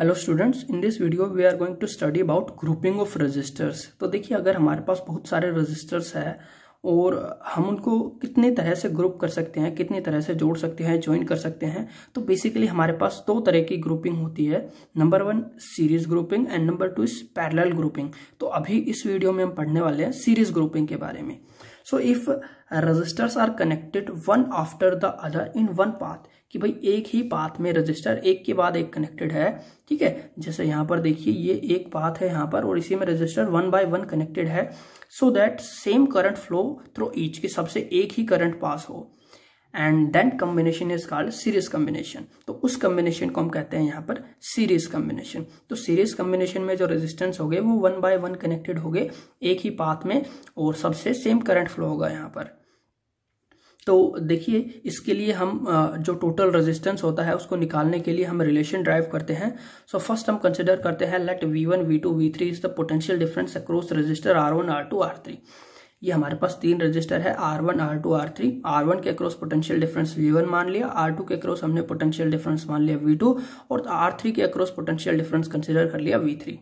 hello students in this video we are going to study about grouping of resistors तो देखिए अगर हमारे पास बहुत सारे रजिस्टर्स है और हम उनको कितने तरह से ग्रुप कर सकते हैं कितने तरह से जोड़ सकते हैं ज्वाइन कर सकते हैं तो बेसिकली हमारे पास दो तरह की ग्रुपिंग होती है number one series grouping and number two is parallel grouping तो अभी इस वीडियो में हम पढ़ने वाले हैं सीरीज ग्रुपिंग के बारे में so if resistors are connected one after the other in one path कि भाई एक ही पाथ में रजिस्टर एक के बाद एक कनेक्टेड है ठीक है जैसे यहाँ पर देखिए ये एक पाथ है यहाँ पर और इसी में resistor one by one connected है so that same current flow through each के सबसे एक ही करंट पास हो and then combination is called series combination तो उस कॉम्बिनेशन को हम कहते हैं यहाँ पर सीरीज कॉम्बिनेशन तो सीरीज कॉम्बिनेशन में जो रेजिस्टेंस हो गए वो वन बाय वन कनेक्टेड हो गए एक ही पाथ में और सबसे सेम करंट फ्लो होगा यहाँ पर तो देखिए इसके लिए हम जो टोटल रेजिस्टेंस होता है उसको निकालने के लिए हम रिलेशन ड्राइव करते हैं सो so फर्स्ट हम कंसिडर करते हैं let V one V two V three is the potential difference across resistor R one R two R three ये हमारे पास तीन रजिस्टर है R one R two R three R one के cross potential difference V one मान लिया R two के cross हमने पोटेंशियल डिफरेंस मान लिया वी टू और आर थ्री के क्रॉस पोटेंशियल डिफरेंस कंसिडर कर लिया वी थ्री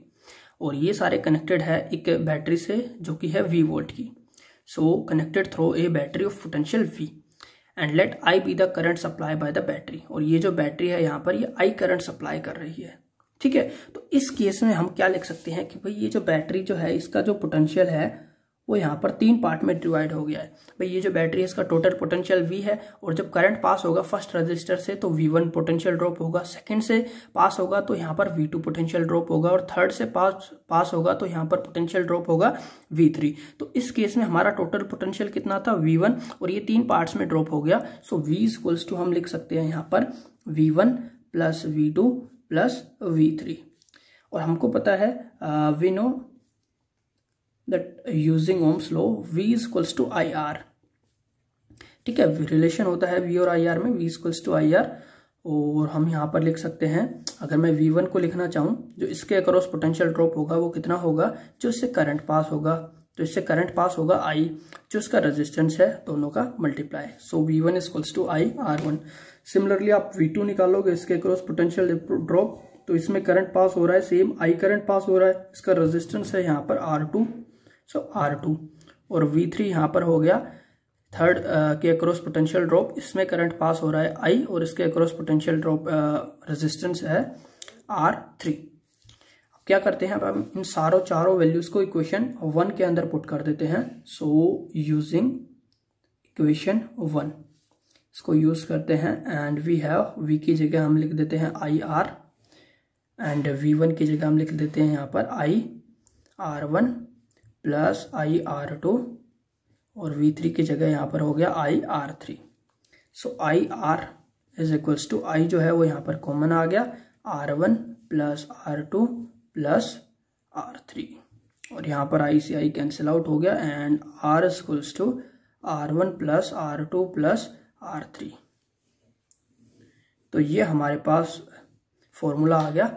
और ये सारे कनेक्टेड है एक बैटरी से जो कि है वी वोल्ट की so connected through a battery of potential V and let I be the current supply by the battery और ये जो बैटरी है यहाँ पर ये आई करंट सप्लाई कर रही है ठीक है तो इस केस में हम क्या लिख सकते हैं कि भाई ये जो बैटरी जो है इसका जो पोटेंशियल है वो यहाँ पर तीन पार्ट में डिवाइड हो गया है भाई ये जो बैटरी है इसका टोटल पोटेंशियल वी है और जब करंट पास होगा फर्स्ट रजिस्टर से तो वी वन पोटेंशियल ड्रॉप होगा सेकंड से पास होगा तो यहाँ पर वी टू पोटेंशियल ड्रॉप होगा और थर्ड से पास पास होगा तो यहाँ पर पोटेंशियल ड्रॉप होगा वी थ्री तो इस केस में हमारा टोटल पोटेंशियल कितना था वी वन और ये तीन पार्ट्स में ड्रॉप हो गया सो वी इक्वल्स टू हम लिख सकते हैं यहाँ पर V one plus V two plus V three और हमको पता है V uh, know that using ohms law v is equals to I R ठीक है रिलेशन होता है v और आई आर में v is equals to I R और हम यहाँ पर लिख सकते हैं अगर मैं V1 को लिखना चाहूँ जो इसके अक्रॉस पोटेंशियल ड्रॉप होगा वो कितना होगा जो इससे करंट पास होगा तो इससे करंट पास होगा I जो इसका रेजिस्टेंस है दोनों का multiply so V1 one is equals to I R one similarly आप V2 निकालोगे इसके अक्रॉस पोटेंशियल ड्रॉप तो इसमें करंट पास हो रहा है सेम I करंट पास हो रहा है इसका रेजिस्टेंस है यहाँ पर R two so R two और वी थ्री यहाँ पर हो गया थर्ड uh, के अक्रॉस पोटेंशियल ड्रॉप इसमें करंट पास हो रहा है आई और इसके अक्रॉस पोटेंशियल ड्रॉप रेजिस्टेंस है आर थ्री अब क्या करते हैं अब हम इन सारों चारों वैल्यूज को इक्वेशन वन के अंदर पुट कर देते हैं सो यूजिंग इक्वेशन वन इसको यूज करते हैं एंड वी हैव वी की जगह हम लिख देते हैं I R and V one की जगह हम लिख देते हैं यहाँ पर I R one plus I R two और वी थ्री की जगह यहाँ पर हो गया I R three so I R is equals to I जो है वो यहाँ पर कॉमन आ गया R one plus R two plus R three और यहाँ पर आई से आई कैंसिल आउट हो गया and R is equals to R one plus R two plus R three तो ये हमारे पास फॉर्मूला आ गया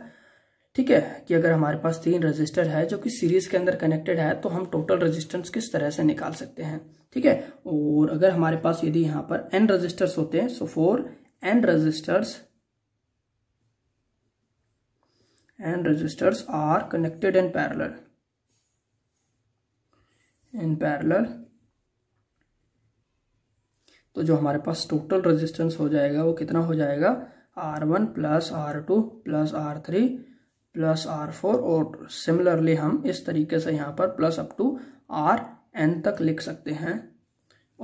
ठीक है कि अगर हमारे पास तीन रजिस्टर है जो कि सीरीज के अंदर कनेक्टेड है तो हम टोटल रजिस्टेंस किस तरह से निकाल सकते हैं ठीक है और अगर हमारे पास यदि यहाँ पर एन रजिस्टर्स होते हैं so for n resistors and resistors are connected in parallel in parallel तो जो हमारे पास टोटल रेजिस्टेंस हो जाएगा वो कितना हो जाएगा R one plus R two plus R three plus R four और सिमिलरली हम इस तरीके से यहाँ पर plus up to R n तक लिख सकते हैं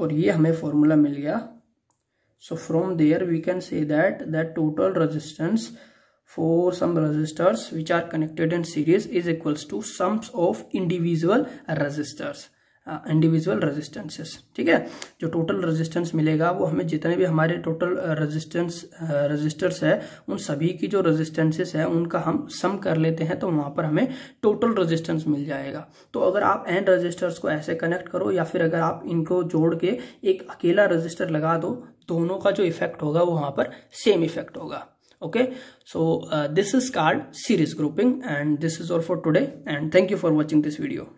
और ये हमें फॉर्मूला मिल गया so from there we can say that that total resistance for some resistors which are connected in series is equals to sums of individual resistors individual resistances ठीक है जो टोटल रेजिस्टेंस मिलेगा वो हमें जितने भी हमारे टोटल रेजिस्टेंस रेजिस्टर्स है उन सभी की जो रेजिस्टेंसेस है उनका हम सम कर लेते हैं तो वहां पर हमें टोटल रेजिस्टेंस मिल जाएगा तो अगर आप एन रजिस्टर्स को ऐसे कनेक्ट करो या फिर अगर आप इनको जोड़ के एक अकेला रजिस्टर लगा दो दोनों का जो इफेक्ट होगा वो वहां पर सेम इफेक्ट होगा okay so this is called series grouping and this is all for today and thank you for watching this video